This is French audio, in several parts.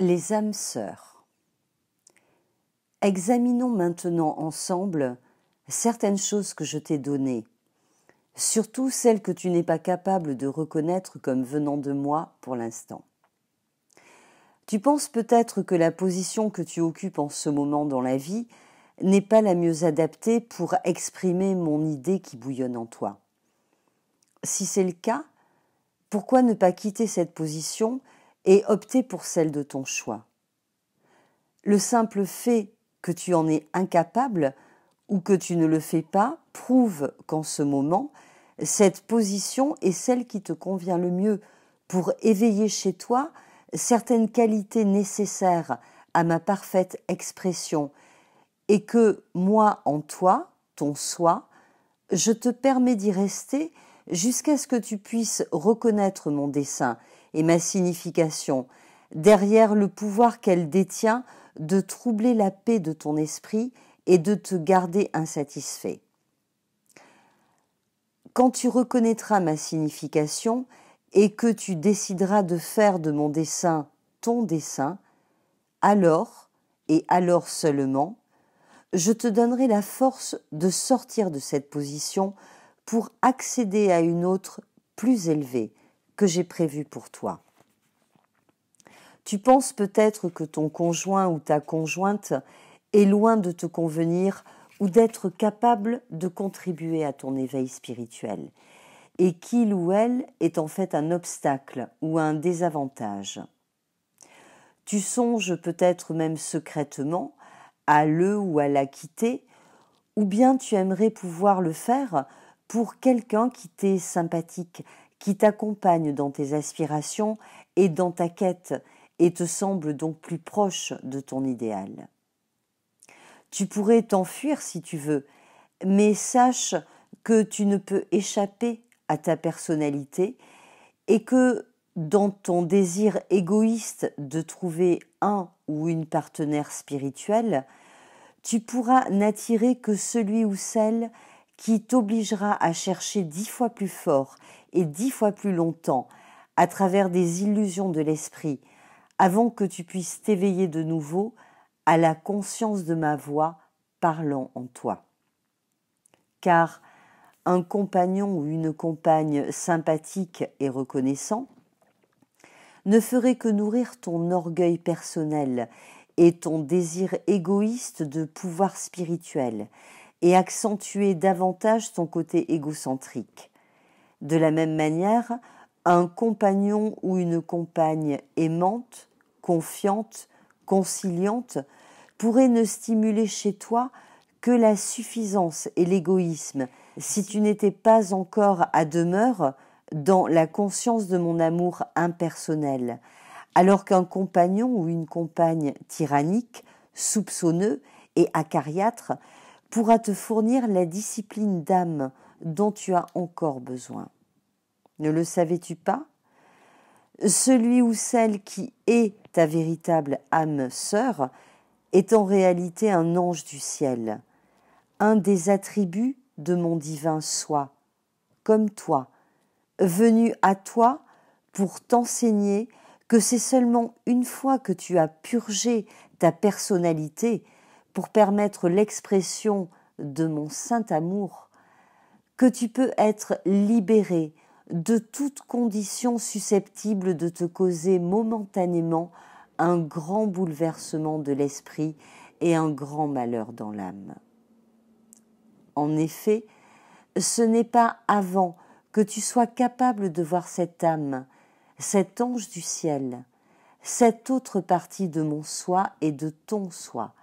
Les âmes sœurs. Examinons maintenant ensemble certaines choses que je t'ai données, surtout celles que tu n'es pas capable de reconnaître comme venant de moi pour l'instant. Tu penses peut-être que la position que tu occupes en ce moment dans la vie n'est pas la mieux adaptée pour exprimer mon idée qui bouillonne en toi. Si c'est le cas, pourquoi ne pas quitter cette position et opter pour celle de ton choix. Le simple fait que tu en es incapable ou que tu ne le fais pas prouve qu'en ce moment, cette position est celle qui te convient le mieux pour éveiller chez toi certaines qualités nécessaires à ma parfaite expression et que moi en toi, ton soi, je te permets d'y rester jusqu'à ce que tu puisses reconnaître mon dessein et ma signification, derrière le pouvoir qu'elle détient de troubler la paix de ton esprit et de te garder insatisfait. Quand tu reconnaîtras ma signification et que tu décideras de faire de mon dessein ton dessein, alors, et alors seulement, je te donnerai la force de sortir de cette position pour accéder à une autre plus élevée, que j'ai prévu pour toi. Tu penses peut-être que ton conjoint ou ta conjointe est loin de te convenir ou d'être capable de contribuer à ton éveil spirituel, et qu'il ou elle est en fait un obstacle ou un désavantage. Tu songes peut-être même secrètement à le ou à la quitter, ou bien tu aimerais pouvoir le faire pour quelqu'un qui t'est sympathique, qui t'accompagne dans tes aspirations et dans ta quête et te semble donc plus proche de ton idéal. Tu pourrais t'enfuir si tu veux, mais sache que tu ne peux échapper à ta personnalité et que dans ton désir égoïste de trouver un ou une partenaire spirituelle, tu pourras n'attirer que celui ou celle qui t'obligera à chercher dix fois plus fort et dix fois plus longtemps à travers des illusions de l'esprit avant que tu puisses t'éveiller de nouveau à la conscience de ma voix parlant en toi. Car un compagnon ou une compagne sympathique et reconnaissant ne ferait que nourrir ton orgueil personnel et ton désir égoïste de pouvoir spirituel et accentuer davantage ton côté égocentrique. De la même manière, un compagnon ou une compagne aimante, confiante, conciliante pourrait ne stimuler chez toi que la suffisance et l'égoïsme si tu n'étais pas encore à demeure dans la conscience de mon amour impersonnel, alors qu'un compagnon ou une compagne tyrannique, soupçonneux et acariâtre pourra te fournir la discipline d'âme dont tu as encore besoin. Ne le savais-tu pas Celui ou celle qui est ta véritable âme sœur est en réalité un ange du ciel, un des attributs de mon divin soi, comme toi, venu à toi pour t'enseigner que c'est seulement une fois que tu as purgé ta personnalité pour permettre l'expression de mon saint amour que tu peux être libéré de toute condition susceptible de te causer momentanément un grand bouleversement de l'esprit et un grand malheur dans l'âme. En effet, ce n'est pas avant que tu sois capable de voir cette âme, cet ange du ciel, cette autre partie de mon soi et de ton soi,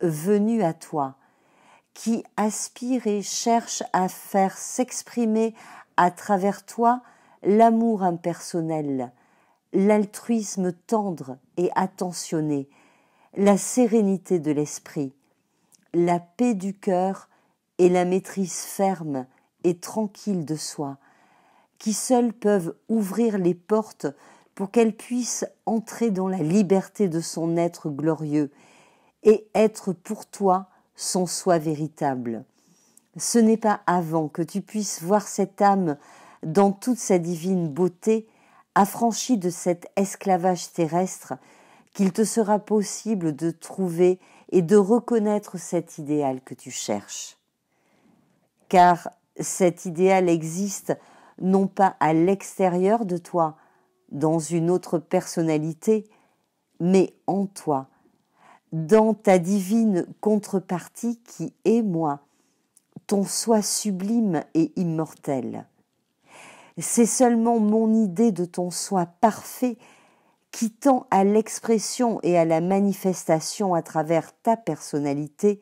venue à toi, qui aspire et cherche à faire s'exprimer à travers toi l'amour impersonnel, l'altruisme tendre et attentionné, la sérénité de l'esprit, la paix du cœur et la maîtrise ferme et tranquille de soi, qui seuls peuvent ouvrir les portes pour qu'elle puisse entrer dans la liberté de son être glorieux et être pour toi son soi véritable. Ce n'est pas avant que tu puisses voir cette âme dans toute sa divine beauté, affranchie de cet esclavage terrestre, qu'il te sera possible de trouver et de reconnaître cet idéal que tu cherches. Car cet idéal existe non pas à l'extérieur de toi, dans une autre personnalité, mais en toi, dans ta divine contrepartie qui est moi, ton soi sublime et immortel. C'est seulement mon idée de ton soi parfait qui tend à l'expression et à la manifestation à travers ta personnalité,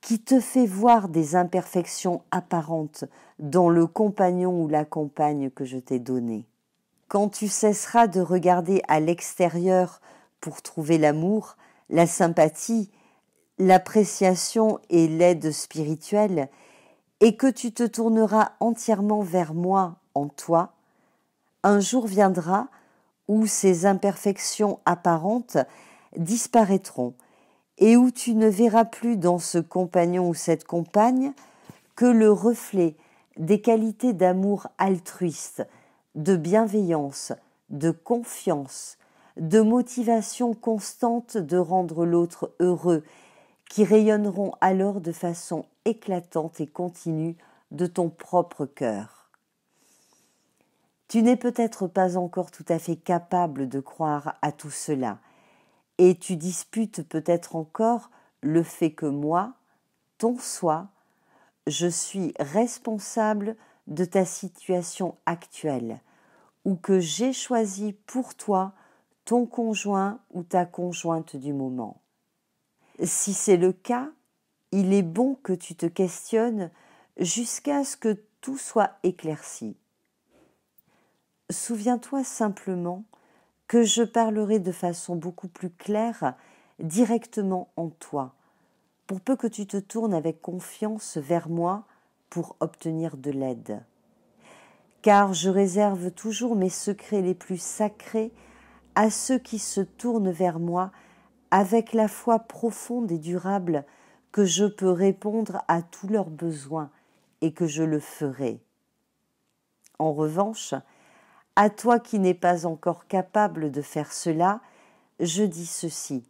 qui te fait voir des imperfections apparentes dans le compagnon ou la compagne que je t'ai donné. Quand tu cesseras de regarder à l'extérieur pour trouver l'amour, la sympathie, l'appréciation et l'aide spirituelle, et que tu te tourneras entièrement vers moi en toi, un jour viendra où ces imperfections apparentes disparaîtront et où tu ne verras plus dans ce compagnon ou cette compagne que le reflet des qualités d'amour altruiste, de bienveillance, de confiance, de motivation constante de rendre l'autre heureux, qui rayonneront alors de façon éclatante et continue de ton propre cœur. Tu n'es peut-être pas encore tout à fait capable de croire à tout cela, et tu disputes peut-être encore le fait que moi, ton soi, je suis responsable de ta situation actuelle, ou que j'ai choisi pour toi ton conjoint ou ta conjointe du moment. Si c'est le cas, il est bon que tu te questionnes jusqu'à ce que tout soit éclairci. Souviens-toi simplement que je parlerai de façon beaucoup plus claire directement en toi, pour peu que tu te tournes avec confiance vers moi pour obtenir de l'aide. Car je réserve toujours mes secrets les plus sacrés à ceux qui se tournent vers moi avec la foi profonde et durable que je peux répondre à tous leurs besoins et que je le ferai. En revanche, à toi qui n'es pas encore capable de faire cela, je dis ceci.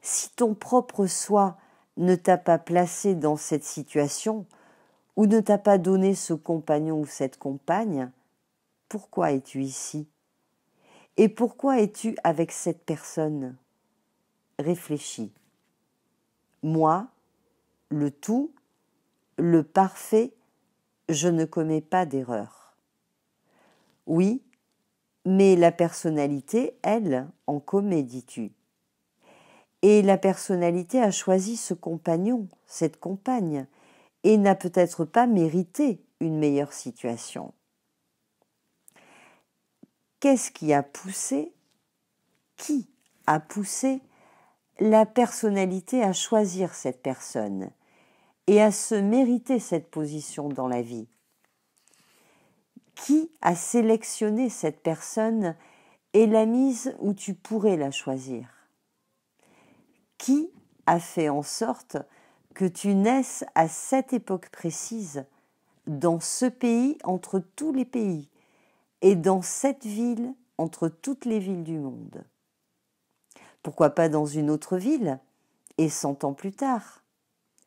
Si ton propre soi ne t'a pas placé dans cette situation, ou ne t'a pas donné ce compagnon ou cette compagne, pourquoi es-tu ici et pourquoi es-tu avec cette personne Réfléchis. Moi, le tout, le parfait, je ne commets pas d'erreur. Oui, mais la personnalité, elle, en commet, dis-tu. Et la personnalité a choisi ce compagnon, cette compagne, et n'a peut-être pas mérité une meilleure situation. Qu'est-ce qui a poussé Qui a poussé la personnalité à choisir cette personne et à se mériter cette position dans la vie Qui a sélectionné cette personne et l'a mise où tu pourrais la choisir Qui a fait en sorte que tu naisses à cette époque précise, dans ce pays entre tous les pays et dans cette ville entre toutes les villes du monde. Pourquoi pas dans une autre ville et cent ans plus tard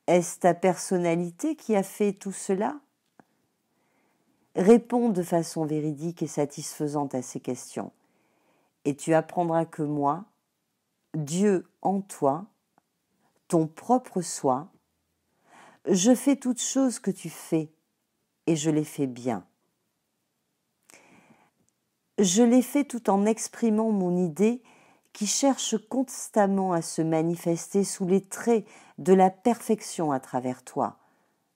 Est-ce ta personnalité qui a fait tout cela Réponds de façon véridique et satisfaisante à ces questions et tu apprendras que moi, Dieu en toi, ton propre soi, je fais toutes choses que tu fais et je les fais bien. Je l'ai fait tout en exprimant mon idée qui cherche constamment à se manifester sous les traits de la perfection à travers toi,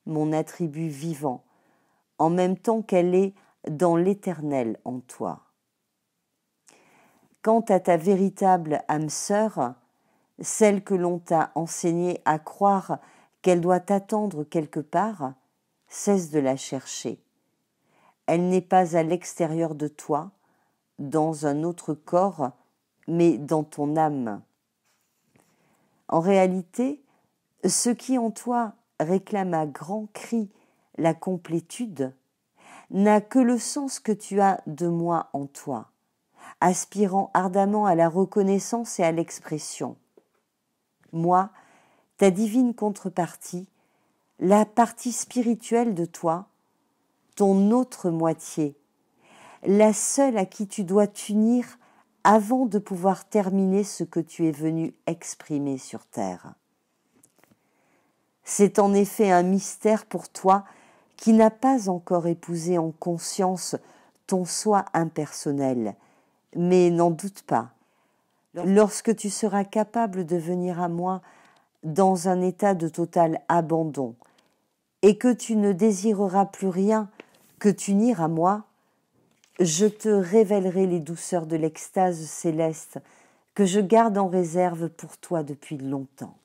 mon attribut vivant, en même temps qu'elle est dans l'éternel en toi. Quant à ta véritable âme sœur, celle que l'on t'a enseignée à croire qu'elle doit t'attendre quelque part, cesse de la chercher. Elle n'est pas à l'extérieur de toi, dans un autre corps, mais dans ton âme. En réalité, ce qui en toi réclame à grands cris la complétude n'a que le sens que tu as de moi en toi, aspirant ardemment à la reconnaissance et à l'expression. Moi, ta divine contrepartie, la partie spirituelle de toi, ton autre moitié, la seule à qui tu dois t'unir avant de pouvoir terminer ce que tu es venu exprimer sur Terre. C'est en effet un mystère pour toi qui n'a pas encore épousé en conscience ton soi impersonnel, mais n'en doute pas. Lorsque tu seras capable de venir à moi dans un état de total abandon, et que tu ne désireras plus rien que t'unir à moi, je te révélerai les douceurs de l'extase céleste que je garde en réserve pour toi depuis longtemps.